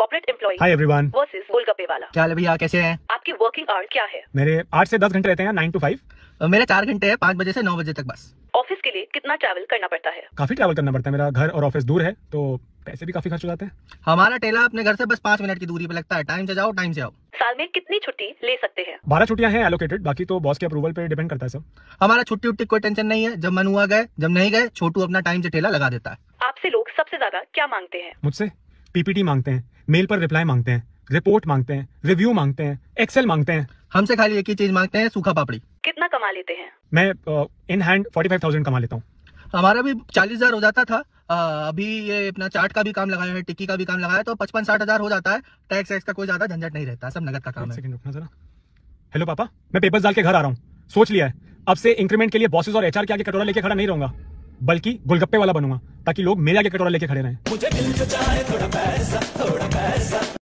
corporate employee hi everyone golgappe वाला क्या हाल भैया कैसे हैं आपके वर्किंग आवर क्या है मेरे आठ से दस घंटे रहते हैं नाइन टू फाइव मेरे चार घंटे हैं पाँच बजे से नौ बजे तक बस ऑफिस के लिए कितना ट्रैवल करना पड़ता है काफी ट्रैवल करना पड़ता है मेरा घर और ऑफिस दूर है तो पैसे भी काफी खर्च हो जाते हैं हमारा टेला अपने घर से बस पाँच मिनट की दूरी पर लगता है टाइम से जाओ टाइम से आओ साल में कितनी छुट्टी ले सकते हैं बारह छुट्टियां हैं एलोकेटेड बाकी तो बॉस के अप्रूवल पे डिपेंड करता है सब हमारा छुट्टी उट्टी कोई टेंशन नहीं है जब मन हुआ गए जब नहीं गए छोटू अपना टाइम से ठेला लगा देता है आपसे लोग सबसे ज्यादा क्या मांगते हैं मुझसे पीपीटी मांगते हैं मेल पर रिप्लाई मांगते हैं रिपोर्ट मांगते हैं रिव्यू मांगते हैं एक्सेल मांगते हैं हमसे खाली एक ही चीज मांगते हैं सूखा पापड़ी कितना कमा लेते हैं मैं in hand forty five thousand कमा लेता हूँ हमारा भी चालीस हजार हो जाता था आ, अभी ये अपना चार्ट का भी काम लगाया है टिक्की का भी काम लगाया तो पचपन साठ हजार हो जाता है टैक्स वैक्स का कोई ज्यादा झंझट नहीं रहता सब नगद का काम है रुकना जरा हेलो पापा मैं पेपर्स डाल के घर आ रहा हूँ सोच लिया है अब से इंक्रीमेंट के लिए बॉसेस और एचआर के आगे कटोरा लेके खड़ा नहीं रहूंगा बल्कि गोलगप्पे वाला बनूंगा ताकि लोग मेरे आगे कटोरा लेके खड़े रहें मुझे मिल जाए थोड़ा पैसा